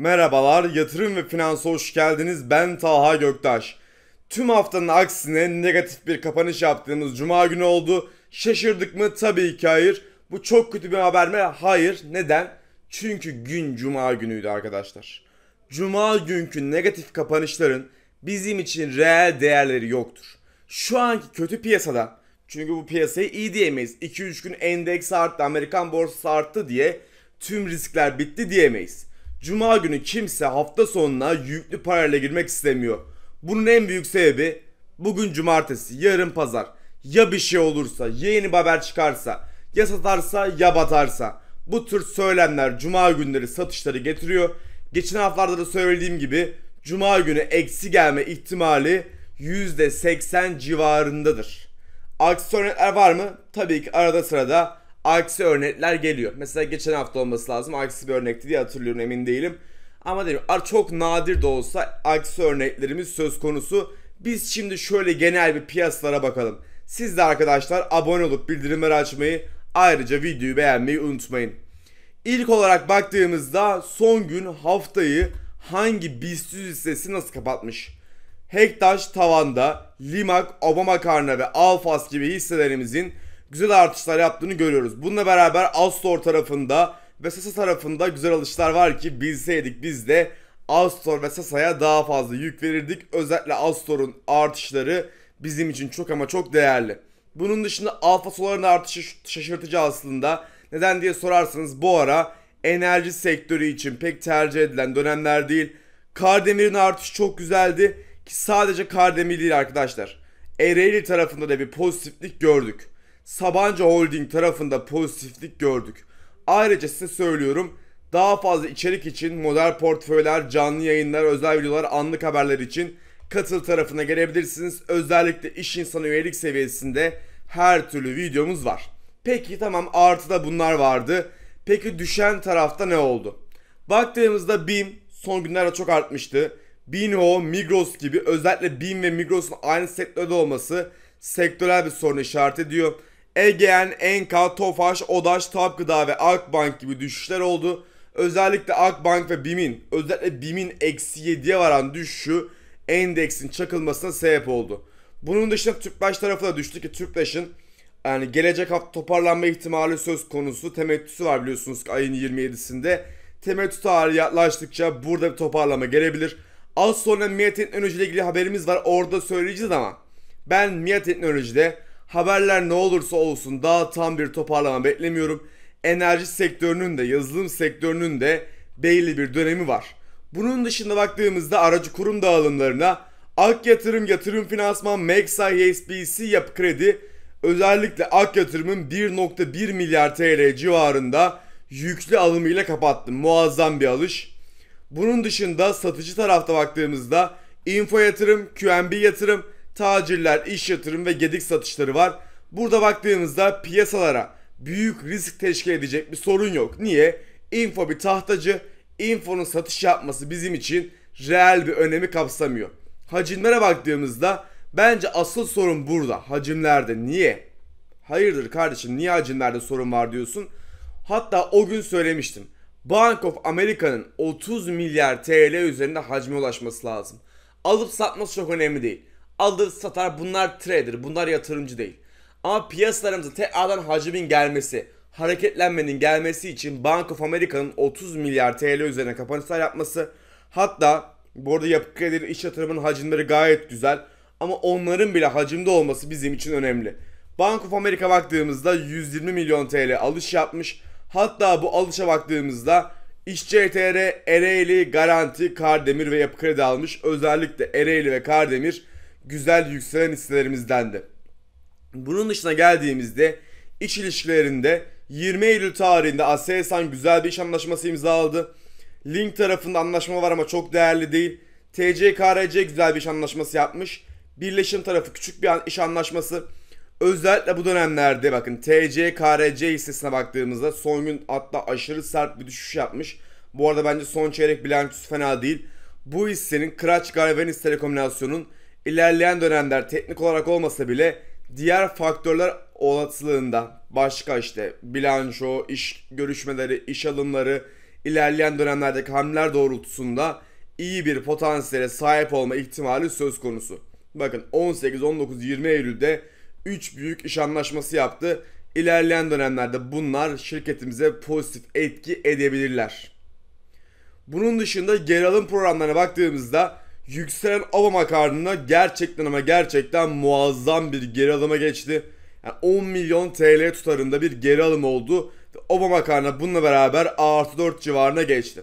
Merhabalar, yatırım ve finansa hoş geldiniz. Ben Taha Göktaş. Tüm haftanın aksine negatif bir kapanış yaptığımız cuma günü oldu. Şaşırdık mı? Tabii ki hayır. Bu çok kötü bir haber mi? Hayır. Neden? Çünkü gün cuma günüydü arkadaşlar. Cuma günkü negatif kapanışların bizim için reel değerleri yoktur. Şu anki kötü piyasada çünkü bu piyasayı iyi diyemeyiz. 2-3 gün endeks arttı, Amerikan borsası arttı diye tüm riskler bitti diyemeyiz. Cuma günü kimse hafta sonuna yüklü parayla girmek istemiyor. Bunun en büyük sebebi bugün cumartesi, yarın pazar. Ya bir şey olursa, ya yeni haber çıkarsa, ya satarsa ya batarsa. Bu tür söylemler cuma günleri satışları getiriyor. Geçen haftalarda da söylediğim gibi cuma günü eksi gelme ihtimali %80 civarındadır. Aksiyonetler var mı? Tabii ki arada sırada aksi örnekler geliyor. Mesela geçen hafta olması lazım aksi bir örnekti diye hatırlıyorum emin değilim. Ama dedim çok nadir de olsa aksi örneklerimiz söz konusu. Biz şimdi şöyle genel bir piyasalara bakalım. Siz de arkadaşlar abone olup bildirimleri açmayı ayrıca videoyu beğenmeyi unutmayın. İlk olarak baktığımızda son gün haftayı hangi BIST hissesi nasıl kapatmış? Hektaş tavanda, Limak, Obama Karna ve Alfas gibi hisselerimizin güzel artışlar yaptığını görüyoruz. Bununla beraber Astor tarafında ve Sasa tarafında güzel alışlar var ki bilseydik biz de Astor ve Sasa'ya daha fazla yük verirdik. Özellikle Astor'un artışları bizim için çok ama çok değerli. Bunun dışında Alfa Solar'ın artışı şaşırtıcı aslında. Neden diye sorarsanız bu ara enerji sektörü için pek tercih edilen dönemler değil. Kardemir'in artışı çok güzeldi ki sadece Kardemir değil arkadaşlar. Ereğli tarafında da bir pozitiflik gördük. Sabancı Holding tarafında pozitiflik gördük. Ayrıca size söylüyorum daha fazla içerik için model portföyler, canlı yayınlar, özel videolar, anlık haberler için katıl tarafına gelebilirsiniz. Özellikle iş insanı üyelik seviyesinde her türlü videomuz var. Peki tamam artıda bunlar vardı. Peki düşen tarafta ne oldu? Baktığımızda BİM son günlerde çok artmıştı. Binho, Migros gibi özellikle BİM ve Migros'un aynı sektörde olması sektörel bir sorun işaret ediyor. Egean, Enka, Tofaş, Odaş, Tap ve Akbank gibi düşüşler oldu. Özellikle Akbank ve BİM'in özellikle BİM'in eksi 7'ye varan düşüşü endeksin çakılmasına sebep oldu. Bunun dışında Tüpraş tarafı da düştü ki Tüpraş'ın yani gelecek hafta toparlanma ihtimali söz konusu temettüsü var biliyorsunuz ki ayın 27'sinde. Temettü tarihi yaklaştıkça burada bir toparlama gelebilir. Az sonra MIA Teknoloji ile ilgili haberimiz var orada söyleyeceğiz ama ben MIA Teknoloji'de Haberler ne olursa olsun daha tam bir toparlama beklemiyorum. Enerji sektörünün de yazılım sektörünün de belli bir dönemi var. Bunun dışında baktığımızda aracı kurum dağılımlarına Ak Yatırım Yatırım Finansman Meksa HSBC Yapı Kredi özellikle Ak Yatırım'ın 1.1 milyar TL civarında yüklü alımıyla kapattı. Muazzam bir alış. Bunun dışında satıcı tarafta baktığımızda Info Yatırım, QNB Yatırım, tacirler, iş yatırım ve gedik satışları var. Burada baktığımızda piyasalara büyük risk teşkil edecek bir sorun yok. Niye? Info bir tahtacı, infonun satış yapması bizim için reel bir önemi kapsamıyor. Hacimlere baktığımızda bence asıl sorun burada. Hacimlerde niye? Hayırdır kardeşim niye hacimlerde sorun var diyorsun? Hatta o gün söylemiştim. Bank of America'nın 30 milyar TL üzerinde hacme ulaşması lazım. Alıp satması çok önemli değil alır satar bunlar trader bunlar yatırımcı değil. Ama piyasalarımızda tekrardan hacmin gelmesi hareketlenmenin gelmesi için Bank of America'nın 30 milyar TL üzerine kapanışlar yapması hatta bu arada yapı kredi iş yatırımının hacimleri gayet güzel ama onların bile hacimde olması bizim için önemli. Bank of America baktığımızda 120 milyon TL alış yapmış. Hatta bu alışa baktığımızda İşçi.tr, e Ereğli, Garanti, Kardemir ve Yapı Kredi almış. Özellikle Ereğli ve Kardemir güzel yükselen hisselerimizdendi. Bunun dışına geldiğimizde iç ilişkilerinde 20 Eylül tarihinde ASELSAN güzel bir iş anlaşması imzaladı. Link tarafında anlaşma var ama çok değerli değil. TCKRC güzel bir iş anlaşması yapmış. Birleşim tarafı küçük bir iş anlaşması. Özellikle bu dönemlerde bakın TCKRC hissesine baktığımızda son gün hatta aşırı sert bir düşüş yapmış. Bu arada bence son çeyrek bilançosu fena değil. Bu hissenin Kıraç Garvenis Telekomünasyon'un ilerleyen dönemler teknik olarak olmasa bile diğer faktörler olasılığında başka işte bilanço, iş görüşmeleri, iş alımları, ilerleyen dönemlerdeki hamleler doğrultusunda iyi bir potansiyele sahip olma ihtimali söz konusu. Bakın 18, 19, 20 Eylül'de 3 büyük iş anlaşması yaptı. İlerleyen dönemlerde bunlar şirketimize pozitif etki edebilirler. Bunun dışında geri alım programlarına baktığımızda Yükselen Avama karnına gerçekten ama gerçekten muazzam bir geri alıma geçti. Yani 10 milyon TL tutarında bir geri alım oldu. Obama karnına bununla beraber artı 4 civarına geçti.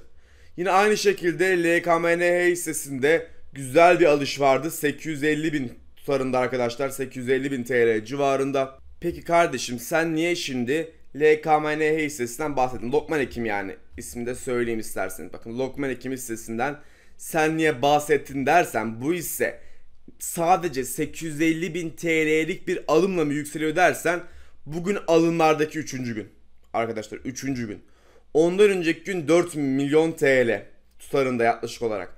Yine aynı şekilde LKMNH hissesinde güzel bir alış vardı. 850 bin tutarında arkadaşlar 850 bin TL civarında. Peki kardeşim sen niye şimdi LKMNH hissesinden bahsettin? Lokman Ekim yani ismini de söyleyeyim isterseniz. Bakın Lokman Ekim hissesinden sen niye bahsettin dersen bu ise sadece 850 bin TL'lik bir alımla mı yükseliyor dersen bugün alımlardaki 3. gün. Arkadaşlar 3. gün. Ondan önceki gün 4 milyon TL tutarında yaklaşık olarak.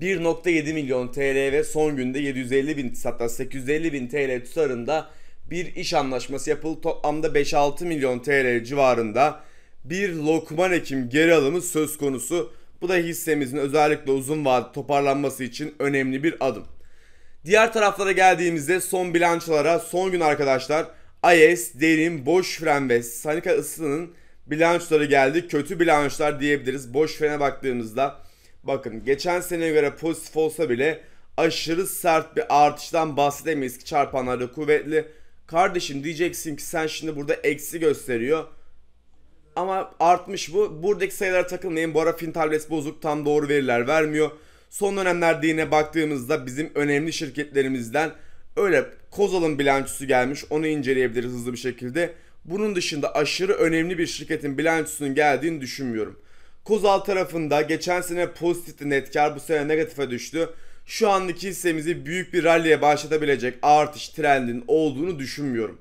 1.7 milyon TL ve son günde 750 bin hatta 850 bin TL tutarında bir iş anlaşması yapıldı. Toplamda 5-6 milyon TL civarında bir Lokman Ekim geri alımı söz konusu. Bu da hissemizin özellikle uzun vade toparlanması için önemli bir adım. Diğer taraflara geldiğimizde son bilançolara son gün arkadaşlar IS, Derin, Boş Fren ve Sanika Isı'nın bilançoları geldi. Kötü bilançlar diyebiliriz. Boş Fren'e baktığımızda bakın geçen seneye göre pozitif olsa bile aşırı sert bir artıştan bahsedemeyiz ki çarpanlarda kuvvetli. Kardeşim diyeceksin ki sen şimdi burada eksi gösteriyor. Ama artmış bu. Buradaki sayılara takılmayın. Bu ara FinTables bozuk. Tam doğru veriler vermiyor. Son dönemlerde yine baktığımızda bizim önemli şirketlerimizden öyle Kozal'ın bilançosu gelmiş. Onu inceleyebiliriz hızlı bir şekilde. Bunun dışında aşırı önemli bir şirketin bilançosunun geldiğini düşünmüyorum. Kozal tarafında geçen sene pozitifti net kar bu sene negatife düştü. Şu andaki hissemizi büyük bir rallye başlatabilecek artış trendinin olduğunu düşünmüyorum.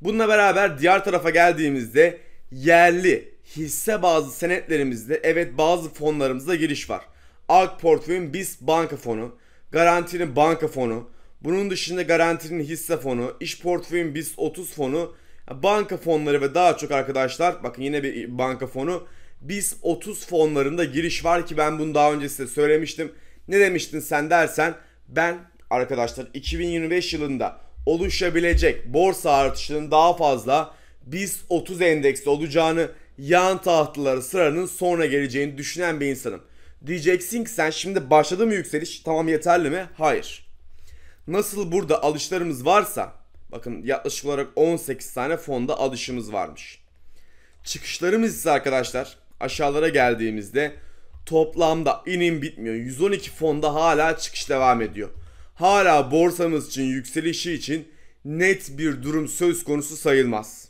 Bununla beraber diğer tarafa geldiğimizde yerli hisse bazı senetlerimizde evet bazı fonlarımızda giriş var. Ak portföyün BIST banka fonu, garantinin banka fonu, bunun dışında garantinin hisse fonu, İş portföyün BIST 30 fonu, banka fonları ve daha çok arkadaşlar bakın yine bir banka fonu BIST 30 fonlarında giriş var ki ben bunu daha önce size söylemiştim. Ne demiştin sen dersen ben arkadaşlar 2025 yılında oluşabilecek borsa artışının daha fazla BIST 30 endeksi olacağını, yan tahtalara sıranın sonra geleceğini düşünen bir insanım. Diyeceksin ki sen şimdi başladı mı yükseliş tamam yeterli mi? Hayır. Nasıl burada alışlarımız varsa bakın yaklaşık olarak 18 tane fonda alışımız varmış. Çıkışlarımız ise arkadaşlar aşağılara geldiğimizde toplamda inim bitmiyor. 112 fonda hala çıkış devam ediyor. Hala borsamız için yükselişi için net bir durum söz konusu sayılmaz.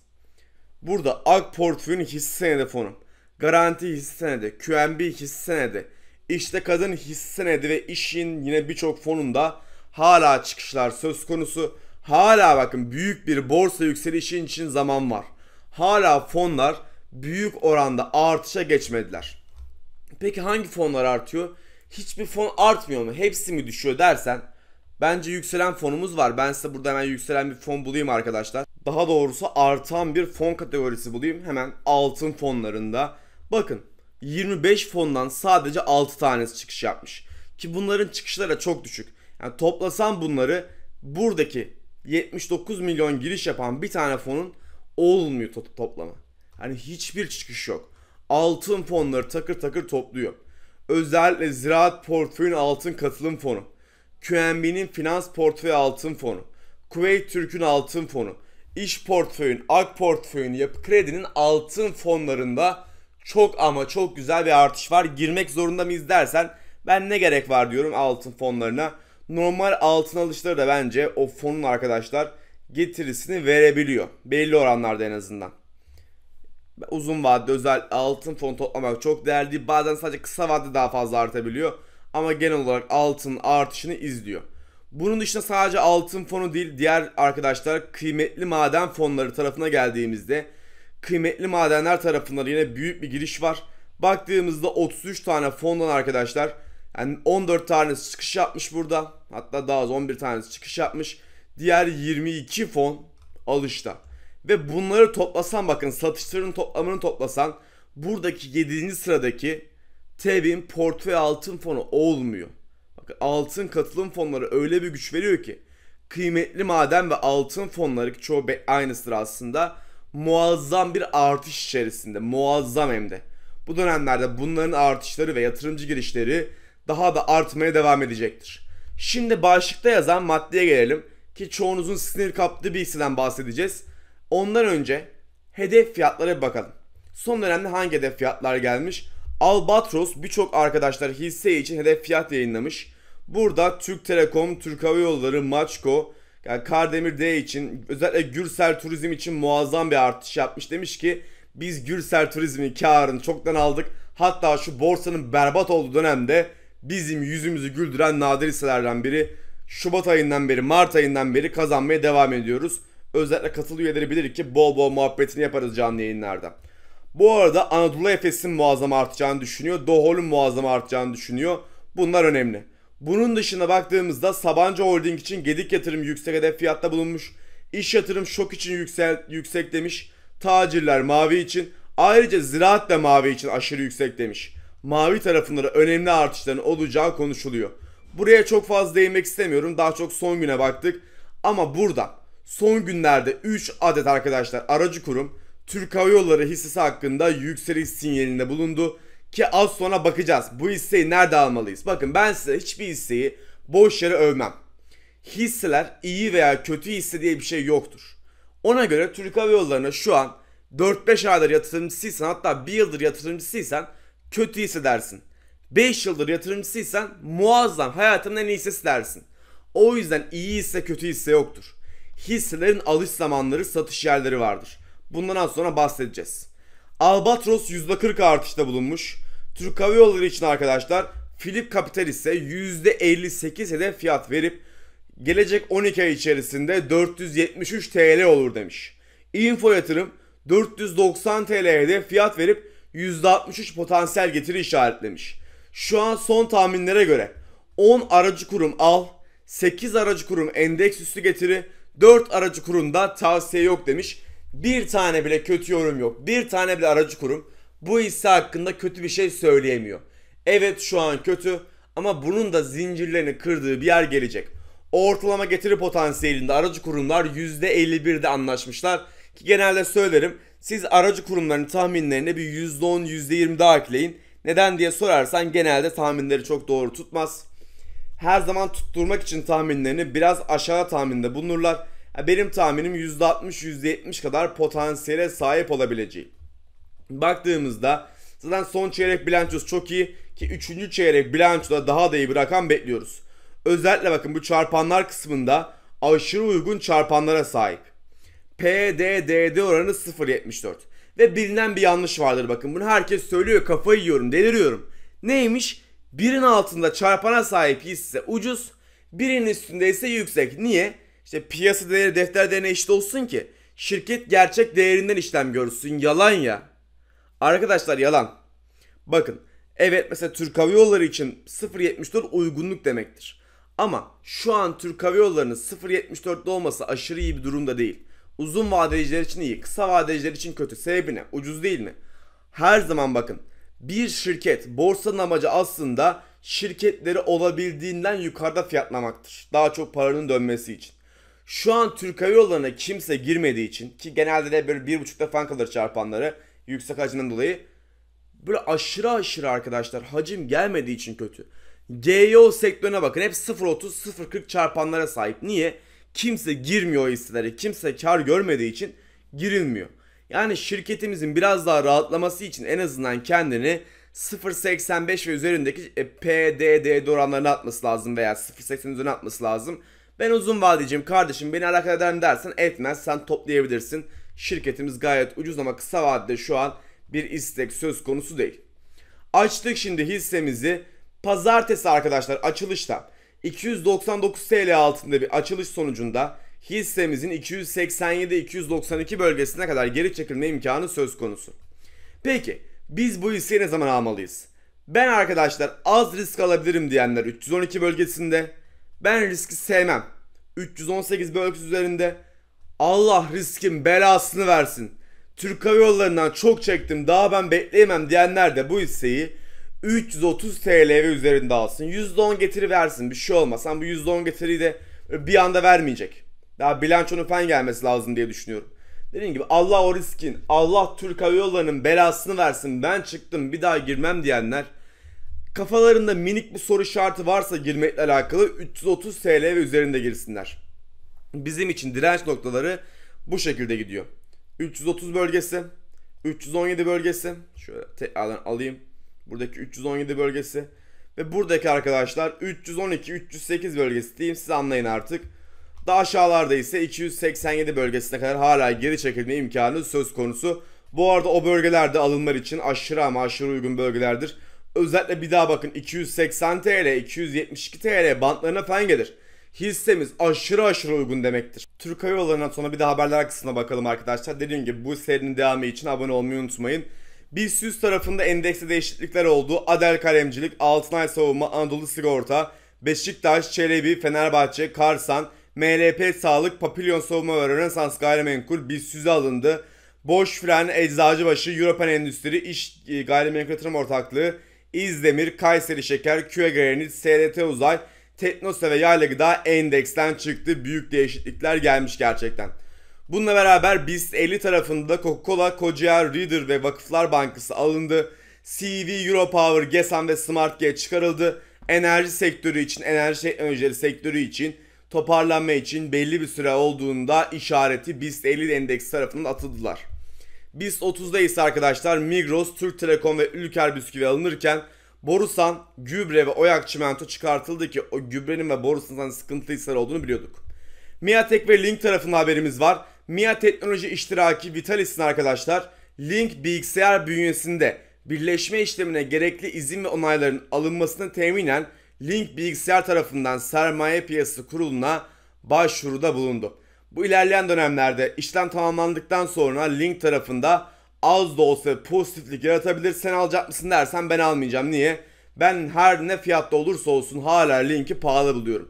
Burada AK portföyün hisse senedi fonum. Garanti hisse senedi, QNB hisse senedi, İşte kadın hisse senedi ve işin yine birçok fonunda hala çıkışlar söz konusu. Hala bakın büyük bir borsa yükselişi için zaman var. Hala fonlar büyük oranda artışa geçmediler. Peki hangi fonlar artıyor? Hiçbir fon artmıyor mu? Hepsi mi düşüyor dersen? Bence yükselen fonumuz var. Ben size burada hemen yükselen bir fon bulayım arkadaşlar daha doğrusu artan bir fon kategorisi bulayım. Hemen altın fonlarında. Bakın 25 fondan sadece 6 tanesi çıkış yapmış. Ki bunların çıkışları da çok düşük. Yani toplasam bunları buradaki 79 milyon giriş yapan bir tane fonun olmuyor to- toplama. Hani hiçbir çıkış yok. Altın fonları takır takır topluyor. Özellikle ziraat portföyün altın katılım fonu. QNB'nin finans portföy altın fonu. Kuveyt Türk'ün altın fonu iş portföyün, ak portföyün, yapı kredinin altın fonlarında çok ama çok güzel bir artış var. Girmek zorunda mıyız dersen ben ne gerek var diyorum altın fonlarına. Normal altın alışları da bence o fonun arkadaşlar getirisini verebiliyor. Belli oranlarda en azından. Uzun vadede özel altın fon toplamak çok değerli. Bazen sadece kısa vadede daha fazla artabiliyor. Ama genel olarak altın artışını izliyor. Bunun dışında sadece altın fonu değil diğer arkadaşlar kıymetli maden fonları tarafına geldiğimizde kıymetli madenler tarafında yine büyük bir giriş var. Baktığımızda 33 tane fondan arkadaşlar yani 14 tanesi çıkış yapmış burada. Hatta daha az 11 tanesi çıkış yapmış. Diğer 22 fon alışta. Ve bunları toplasan bakın satışların toplamını toplasan buradaki 7. sıradaki TEB'in portföy altın fonu olmuyor altın katılım fonları öyle bir güç veriyor ki kıymetli maden ve altın fonları ki çoğu aynısıdır aslında muazzam bir artış içerisinde muazzam hem de. Bu dönemlerde bunların artışları ve yatırımcı girişleri daha da artmaya devam edecektir. Şimdi başlıkta yazan maddeye gelelim ki çoğunuzun sinir kaptığı bir hisseden bahsedeceğiz. Ondan önce hedef fiyatlara bir bakalım. Son dönemde hangi hedef fiyatlar gelmiş? Albatros birçok arkadaşlar hisse için hedef fiyat yayınlamış. Burada Türk Telekom, Türk Hava Yolları, Maçko, yani Kardemir D için özellikle Gürsel Turizm için muazzam bir artış yapmış. Demiş ki biz Gürsel Turizm'in karını çoktan aldık. Hatta şu borsanın berbat olduğu dönemde bizim yüzümüzü güldüren nadir hisselerden biri. Şubat ayından beri, Mart ayından beri kazanmaya devam ediyoruz. Özellikle katıl üyeleri bilir ki bol bol muhabbetini yaparız canlı yayınlarda. Bu arada Anadolu Efes'in muazzam artacağını düşünüyor. Doğol'un muazzam artacağını düşünüyor. Bunlar önemli. Bunun dışına baktığımızda Sabancı Holding için Gedik Yatırım yüksek hedef fiyatta bulunmuş. İş Yatırım Şok için yüksel, yüksek demiş. Tacirler Mavi için. Ayrıca Ziraat de Mavi için aşırı yüksek demiş. Mavi tarafında önemli artışların olacağı konuşuluyor. Buraya çok fazla değinmek istemiyorum. Daha çok son güne baktık. Ama burada son günlerde 3 adet arkadaşlar aracı kurum Türk Hava Yolları hissesi hakkında yükseliş sinyalinde bulundu ki az sonra bakacağız. Bu hisseyi nerede almalıyız? Bakın ben size hiçbir hisseyi boş yere övmem. Hisseler iyi veya kötü hisse diye bir şey yoktur. Ona göre Türk Hava Yolları'na şu an 4-5 aydır yatırımcısıysan hatta 1 yıldır yatırımcısıysan kötü hissedersin. 5 yıldır yatırımcısıysan muazzam hayatımın en iyi dersin. O yüzden iyi hisse kötü hisse yoktur. Hisselerin alış zamanları satış yerleri vardır. Bundan az sonra bahsedeceğiz. Albatros %40 artışta bulunmuş. Türk Hava Yolları için arkadaşlar Philip Capital ise %58 hedef fiyat verip gelecek 12 ay içerisinde 473 TL olur demiş. Info yatırım 490 TL hedef fiyat verip %63 potansiyel getiri işaretlemiş. Şu an son tahminlere göre 10 aracı kurum al, 8 aracı kurum endeks üstü getiri, 4 aracı kurumda tavsiye yok demiş bir tane bile kötü yorum yok. Bir tane bile aracı kurum bu hisse hakkında kötü bir şey söyleyemiyor. Evet şu an kötü ama bunun da zincirlerini kırdığı bir yer gelecek. Ortalama getiri potansiyelinde aracı kurumlar %51'de anlaşmışlar. Ki genelde söylerim siz aracı kurumların tahminlerine bir %10 %20 daha ekleyin. Neden diye sorarsan genelde tahminleri çok doğru tutmaz. Her zaman tutturmak için tahminlerini biraz aşağı tahminde bulunurlar benim tahminim %60-%70 kadar potansiyele sahip olabileceği. Baktığımızda zaten son çeyrek bilançosu çok iyi ki 3. çeyrek bilançoda daha da iyi bir rakam bekliyoruz. Özellikle bakın bu çarpanlar kısmında aşırı uygun çarpanlara sahip. PDDD oranı 0.74 ve bilinen bir yanlış vardır bakın bunu herkes söylüyor kafayı yiyorum deliriyorum. Neymiş? Birin altında çarpana sahip hisse ucuz, birin üstünde ise yüksek. Niye? işte piyasa değeri defter değerine eşit olsun ki şirket gerçek değerinden işlem görsün. Yalan ya. Arkadaşlar yalan. Bakın evet mesela Türk Hava Yolları için 0.74 uygunluk demektir. Ama şu an Türk Hava Yolları'nın 0.74'de olması aşırı iyi bir durumda değil. Uzun vadeciler için iyi, kısa vadeciler için kötü. Sebebi ne? Ucuz değil mi? Her zaman bakın bir şirket borsanın amacı aslında şirketleri olabildiğinden yukarıda fiyatlamaktır. Daha çok paranın dönmesi için. Şu an Türk Hava Yolları'na kimse girmediği için ki genelde de böyle bir buçukta fan kalır çarpanları yüksek hacimden dolayı. Böyle aşırı aşırı arkadaşlar hacim gelmediği için kötü. GYO sektörüne bakın hep 0.30-0.40 çarpanlara sahip. Niye? Kimse girmiyor hisselere. Kimse kar görmediği için girilmiyor. Yani şirketimizin biraz daha rahatlaması için en azından kendini 0.85 ve üzerindeki e, PDD oranlarına atması lazım veya 0.80 üzerine atması lazım. Ben uzun vadeciyim kardeşim beni alakadar eder dersen etmez sen toplayabilirsin. Şirketimiz gayet ucuz ama kısa vadede şu an bir istek söz konusu değil. Açtık şimdi hissemizi. Pazartesi arkadaşlar açılışta 299 TL altında bir açılış sonucunda hissemizin 287-292 bölgesine kadar geri çekilme imkanı söz konusu. Peki biz bu hisseyi ne zaman almalıyız? Ben arkadaşlar az risk alabilirim diyenler 312 bölgesinde, ben riski sevmem. 318 bölgesi üzerinde Allah riskin belasını versin. Türk Hava Yolları'ndan çok çektim daha ben bekleyemem diyenler de bu hisseyi 330 TL ve üzerinde alsın. %10 getiri versin bir şey olmaz. Ama bu %10 getiriyi de bir anda vermeyecek. Daha bilançonun fen gelmesi lazım diye düşünüyorum. Dediğim gibi Allah o riskin, Allah Türk Hava Yolları'nın belasını versin ben çıktım bir daha girmem diyenler Kafalarında minik bir soru işareti varsa girmekle alakalı 330 TL ve üzerinde girsinler. Bizim için direnç noktaları bu şekilde gidiyor. 330 bölgesi, 317 bölgesi, şöyle tekrardan alayım. Buradaki 317 bölgesi ve buradaki arkadaşlar 312-308 bölgesi diyeyim siz anlayın artık. Daha aşağılarda ise 287 bölgesine kadar hala geri çekilme imkanı söz konusu. Bu arada o bölgelerde alınmalar için aşırı ama aşırı uygun bölgelerdir. Özellikle bir daha bakın 280 TL, 272 TL bantlarına falan gelir. Hissemiz aşırı aşırı uygun demektir. Türk Hava Yolları'ndan sonra bir de haberler kısmına bakalım arkadaşlar. Dediğim gibi bu serinin devamı için abone olmayı unutmayın. BIST 100 tarafında endekste değişiklikler oldu. Adel Kalemcilik, Altınay Savunma, Anadolu Sigorta, Beşiktaş, Çelebi, Fenerbahçe, Karsan, MLP Sağlık, Papilyon Savunma ve Rönesans Gayrimenkul BIST 100'e alındı. Boş Fren, Eczacıbaşı, European Endüstri, İş e, Gayrimenkul Yatırım Ortaklığı, İzdemir, Kayseri Şeker, Küve Granit, SRT Uzay, Teknosa ve Yayla Gıda endeksten çıktı. Büyük değişiklikler gelmiş gerçekten. Bununla beraber BIST 50 tarafında Coca-Cola, Kocaer, Reader ve Vakıflar Bankası alındı. CV, Europower, Gesan ve SmartGate çıkarıldı. Enerji sektörü için, enerji teknolojileri sektörü için toparlanma için belli bir süre olduğunda işareti BIST 50 endeks tarafından atıldılar. BIST 30'da ise arkadaşlar Migros, Türk Telekom ve Ülker Bisküvi alınırken Borusan, gübre ve oyak çimento çıkartıldı ki o gübrenin ve borusanın sıkıntılı hisler olduğunu biliyorduk. Miatek ve Link tarafında haberimiz var. Mia Teknoloji iştiraki Vitalis'in arkadaşlar Link bilgisayar bünyesinde birleşme işlemine gerekli izin ve onayların alınmasını teminen Link bilgisayar tarafından sermaye piyasası kuruluna başvuruda bulundu. Bu ilerleyen dönemlerde işlem tamamlandıktan sonra Link tarafında az da olsa pozitiflik yaratabilir. Sen alacak mısın dersen ben almayacağım. Niye? Ben her ne fiyatta olursa olsun hala Link'i pahalı buluyorum.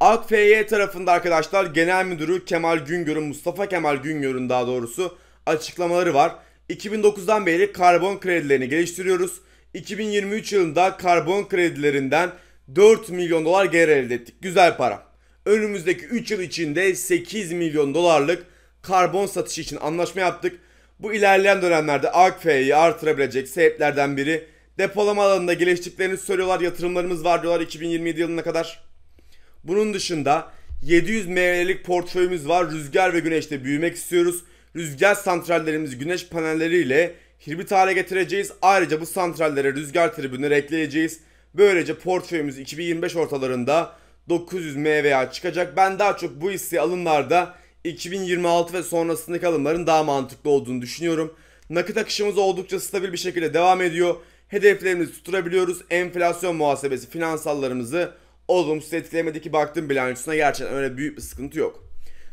AKFY tarafında arkadaşlar Genel Müdürü Kemal Güngör'ün, Mustafa Kemal Güngör'ün daha doğrusu açıklamaları var. 2009'dan beri karbon kredilerini geliştiriyoruz. 2023 yılında karbon kredilerinden 4 milyon dolar gelir elde ettik. Güzel para. Önümüzdeki 3 yıl içinde 8 milyon dolarlık karbon satışı için anlaşma yaptık. Bu ilerleyen dönemlerde AKF'yi artırabilecek sebeplerden biri. Depolama alanında geliştiklerini söylüyorlar. Yatırımlarımız var diyorlar 2027 yılına kadar. Bunun dışında 700 meyvelik portföyümüz var. Rüzgar ve güneşte büyümek istiyoruz. Rüzgar santrallerimizi güneş panelleriyle hibrit hale getireceğiz. Ayrıca bu santrallere rüzgar tribünleri ekleyeceğiz. Böylece portföyümüz 2025 ortalarında 900 MVA çıkacak. Ben daha çok bu hissi alımlarda 2026 ve sonrasındaki alımların daha mantıklı olduğunu düşünüyorum. Nakit akışımız oldukça stabil bir şekilde devam ediyor. Hedeflerimizi tutturabiliyoruz. Enflasyon muhasebesi finansallarımızı olumsuz etkilemedi ki baktım bilançosuna gerçekten öyle büyük bir sıkıntı yok.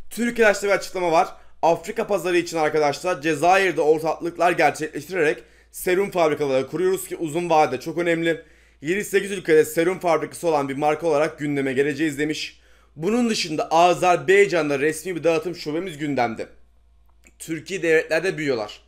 Türkiye'de bir açıklama var. Afrika pazarı için arkadaşlar Cezayir'de ortaklıklar gerçekleştirerek serum fabrikaları kuruyoruz ki uzun vadede çok önemli. 7-8 ülkede serum fabrikası olan bir marka olarak gündeme geleceğiz demiş. Bunun dışında Azerbaycan'da resmi bir dağıtım şubemiz gündemde. Türkiye devletlerde büyüyorlar.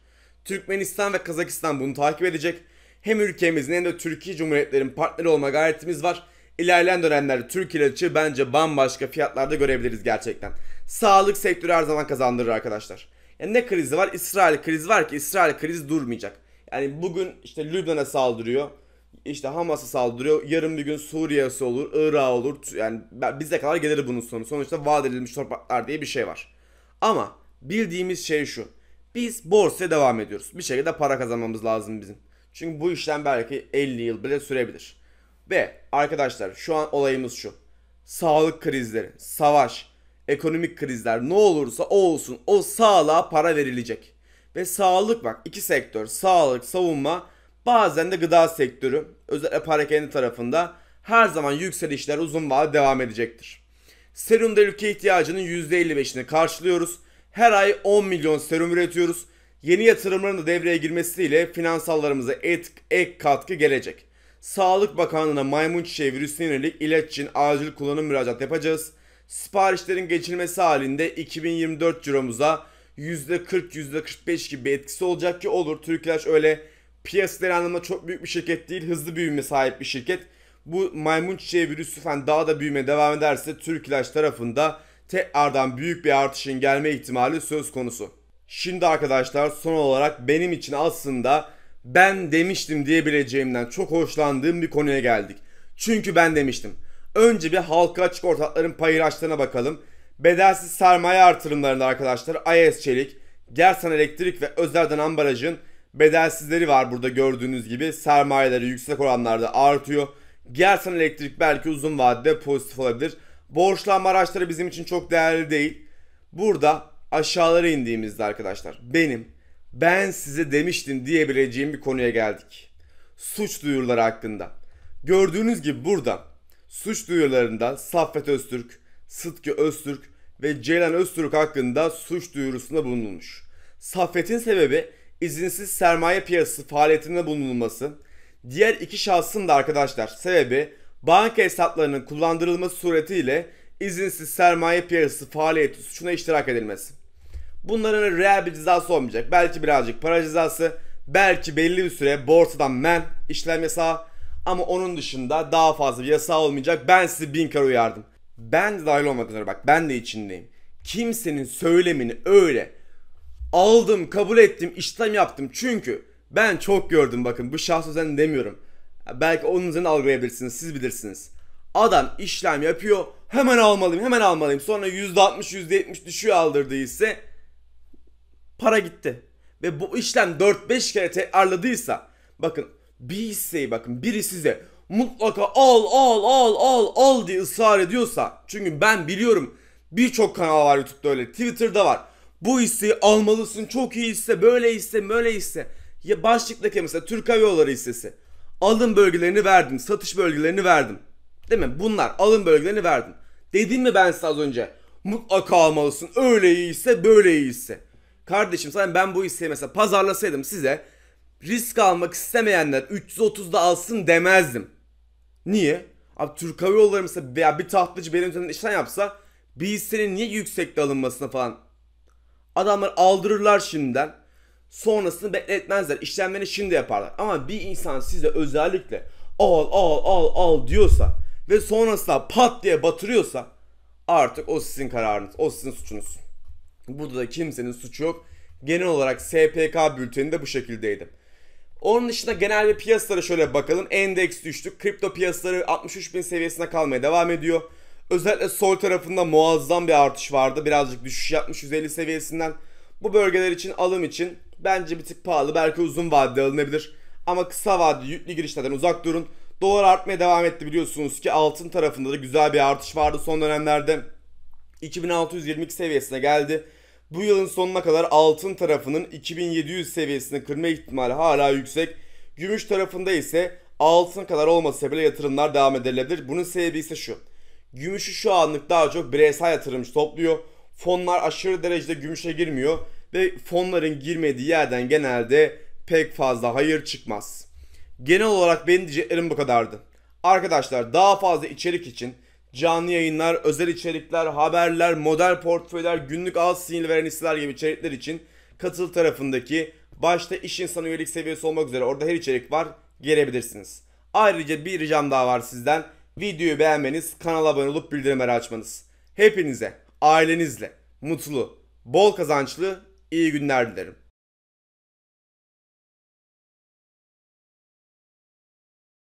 Türkmenistan ve Kazakistan bunu takip edecek. Hem ülkemizin hem de Türkiye Cumhuriyetlerin partneri olma gayretimiz var. İlerleyen dönemlerde Türkiye için bence bambaşka fiyatlarda görebiliriz gerçekten. Sağlık sektörü her zaman kazandırır arkadaşlar. Yani ne krizi var? İsrail krizi var ki İsrail krizi durmayacak. Yani bugün işte Lübnan'a saldırıyor işte Hamas'ı saldırıyor. Yarın bir gün Suriye'si olur, Irak olur. Yani bize kadar gelir bunun sonu. Sonuçta vaat edilmiş topraklar diye bir şey var. Ama bildiğimiz şey şu. Biz borsaya devam ediyoruz. Bir şekilde para kazanmamız lazım bizim. Çünkü bu işlem belki 50 yıl bile sürebilir. Ve arkadaşlar şu an olayımız şu. Sağlık krizleri, savaş, ekonomik krizler ne olursa olsun o sağlığa para verilecek. Ve sağlık bak iki sektör sağlık, savunma Bazen de gıda sektörü özellikle parakende tarafında her zaman yükselişler uzun vade devam edecektir. Serumda ülke ihtiyacının %55'ini karşılıyoruz. Her ay 10 milyon serum üretiyoruz. Yeni yatırımların da devreye girmesiyle finansallarımıza etk, ek katkı gelecek. Sağlık Bakanlığı'na maymun çiçeği virüsüne yönelik ilaç için acil kullanım müracaat yapacağız. Siparişlerin geçilmesi halinde 2024 ciromuza %40-%45 gibi etkisi olacak ki olur. Türk ilaç öyle Piyasaları anlamında çok büyük bir şirket değil. Hızlı büyüme sahip bir şirket. Bu maymun çiçeği virüsü falan daha da büyüme devam ederse Türk İlaç tarafında tekrardan büyük bir artışın gelme ihtimali söz konusu. Şimdi arkadaşlar son olarak benim için aslında ben demiştim diyebileceğimden çok hoşlandığım bir konuya geldik. Çünkü ben demiştim. Önce bir halka açık ortakların payıraçlarına bakalım. Bedelsiz sermaye artırımlarında arkadaşlar AES Çelik, Gersan Elektrik ve Özerden Ambaraj'ın bedelsizleri var burada gördüğünüz gibi. Sermayeleri yüksek oranlarda artıyor. Gersen elektrik belki uzun vadede pozitif olabilir. Borçlanma araçları bizim için çok değerli değil. Burada aşağılara indiğimizde arkadaşlar benim ben size demiştim diyebileceğim bir konuya geldik. Suç duyuruları hakkında. Gördüğünüz gibi burada suç duyurularında Saffet Öztürk, Sıtkı Öztürk ve Ceylan Öztürk hakkında suç duyurusunda bulunulmuş. Saffet'in sebebi izinsiz sermaye piyasası faaliyetinde bulunulması, diğer iki şahsın da arkadaşlar sebebi banka hesaplarının kullandırılması suretiyle izinsiz sermaye piyasası faaliyeti suçuna iştirak edilmesi. Bunların real bir cezası olmayacak. Belki birazcık para cezası, belki belli bir süre borsadan men işlem yasağı ama onun dışında daha fazla bir yasağı olmayacak. Ben sizi bin kere uyardım. Ben de dahil olmak üzere bak ben de içindeyim. Kimsenin söylemini öyle aldım, kabul ettim, işlem yaptım. Çünkü ben çok gördüm bakın bu şahs özen demiyorum. Belki onun üzerine algılayabilirsiniz, siz bilirsiniz. Adam işlem yapıyor, hemen almalıyım, hemen almalıyım. Sonra %60, %70 düşüyor aldırdıysa para gitti. Ve bu işlem 4-5 kere tekrarladıysa bakın bir hisseyi bakın biri size mutlaka al al al al al diye ısrar ediyorsa çünkü ben biliyorum birçok kanal var YouTube'da öyle Twitter'da var bu hissi almalısın çok iyi hisse böyle hisse böyle hisse. Ya başlıktaki mesela Türk Hava Yolları hissesi. Alım bölgelerini verdim satış bölgelerini verdim. Değil mi? Bunlar alım bölgelerini verdim. Dedim mi ben size az önce? Mutlaka almalısın öyle iyi hisse böyle iyi hisse. Kardeşim sen ben bu hisseyi mesela pazarlasaydım size risk almak istemeyenler 330'da alsın demezdim. Niye? Abi Türk Hava Yolları mesela veya bir tahtlıcı benim üzerinden işlem yapsa bir hissenin niye yüksekte alınmasına falan Adamlar aldırırlar şimdiden. Sonrasını bekletmezler. İşlemlerini şimdi yaparlar. Ama bir insan size özellikle al al al al diyorsa ve sonrasında pat diye batırıyorsa artık o sizin kararınız. O sizin suçunuz. Burada da kimsenin suçu yok. Genel olarak SPK bülteni de bu şekildeydi. Onun dışında genel bir piyasalara şöyle bakalım. Endeks düştü. Kripto piyasaları 63 bin seviyesine kalmaya devam ediyor. Özellikle sol tarafında muazzam bir artış vardı. Birazcık düşüş yapmış 150 seviyesinden. Bu bölgeler için alım için bence bir tık pahalı. Belki uzun vadede alınabilir. Ama kısa vadeli yüklü girişlerden uzak durun. Dolar artmaya devam etti biliyorsunuz ki altın tarafında da güzel bir artış vardı son dönemlerde. 2622 seviyesine geldi. Bu yılın sonuna kadar altın tarafının 2700 seviyesini kırma ihtimali hala yüksek. Gümüş tarafında ise altın kadar olmasa bile yatırımlar devam edilebilir. Bunun sebebi ise şu. Gümüşü şu anlık daha çok bireysel yatırımcı topluyor. Fonlar aşırı derecede gümüşe girmiyor ve fonların girmediği yerden genelde pek fazla hayır çıkmaz. Genel olarak benim diyeceklerim bu kadardı. Arkadaşlar daha fazla içerik için canlı yayınlar, özel içerikler, haberler, model portföyler, günlük alt sinyal veren hisseler gibi içerikler için katıl tarafındaki başta iş insanı üyelik seviyesi olmak üzere orada her içerik var gelebilirsiniz. Ayrıca bir ricam daha var sizden videoyu beğenmeniz, kanala abone olup bildirimleri açmanız. Hepinize, ailenizle mutlu, bol kazançlı, iyi günler dilerim.